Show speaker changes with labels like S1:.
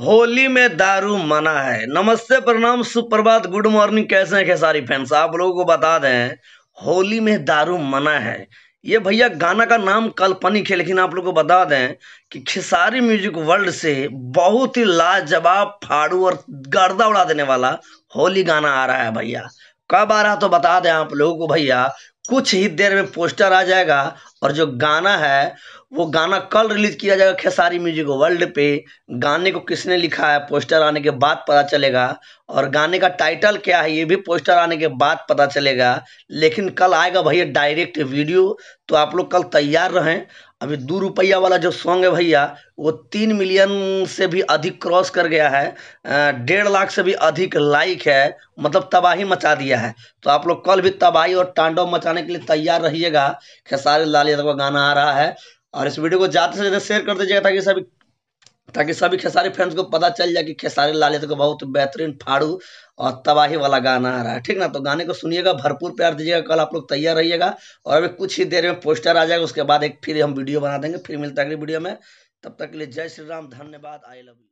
S1: होली में दारू मना है नमस्ते प्रणाम सुप्रभात गुड मॉर्निंग कैसे हैं खेसारी फैंस आप लोगों को बता दें होली में दारू मना है ये भैया गाना का नाम काल्पनिक है लेकिन आप लोगों को बता दें कि खेसारी म्यूजिक वर्ल्ड से बहुत ही लाजवाब फाड़ू और गर्दा उड़ा देने वाला होली गाना आ रहा है भैया कब आ रहा तो बता दें आप लोगों को भैया कुछ ही देर में पोस्टर आ जाएगा और जो गाना है वो गाना कल रिलीज किया जाएगा खेसारी म्यूजिक वर्ल्ड पे गाने को किसने लिखा है पोस्टर आने के बाद पता चलेगा और गाने का टाइटल क्या है ये भी पोस्टर आने के बाद पता चलेगा लेकिन कल आएगा भैया डायरेक्ट वीडियो तो आप लोग कल तैयार रहें अभी दो रुपया वाला जो सॉन्ग है भैया वो तीन मिलियन से भी अधिक क्रॉस कर गया है डेढ़ लाख से भी अधिक लाइक है मतलब तबाही मचा दिया है तो आप लोग कल भी तबाही और तांडव मचाने के लिए तैयार रहिएगा खेसारी लाल यादव का गाना आ रहा है और इस वीडियो को ज़्यादा से ज़्यादा शेयर कर दीजिएगा ताकि सभी ताकि सभी खेसारी फैंस को पता चल जाए कि खेसारी लाल यादव का तो बहुत बेहतरीन फाड़ू और तबाही वाला गाना आ रहा है ठीक ना तो गाने को सुनिएगा भरपूर प्यार दीजिएगा कल आप लोग तैयार रहिएगा और अभी कुछ ही देर में पोस्टर आ जाएगा उसके बाद एक फिर हम वीडियो बना देंगे फिर मिलता है अगली वीडियो में तब तक के लिए जय श्री राम धन्यवाद आई लव यू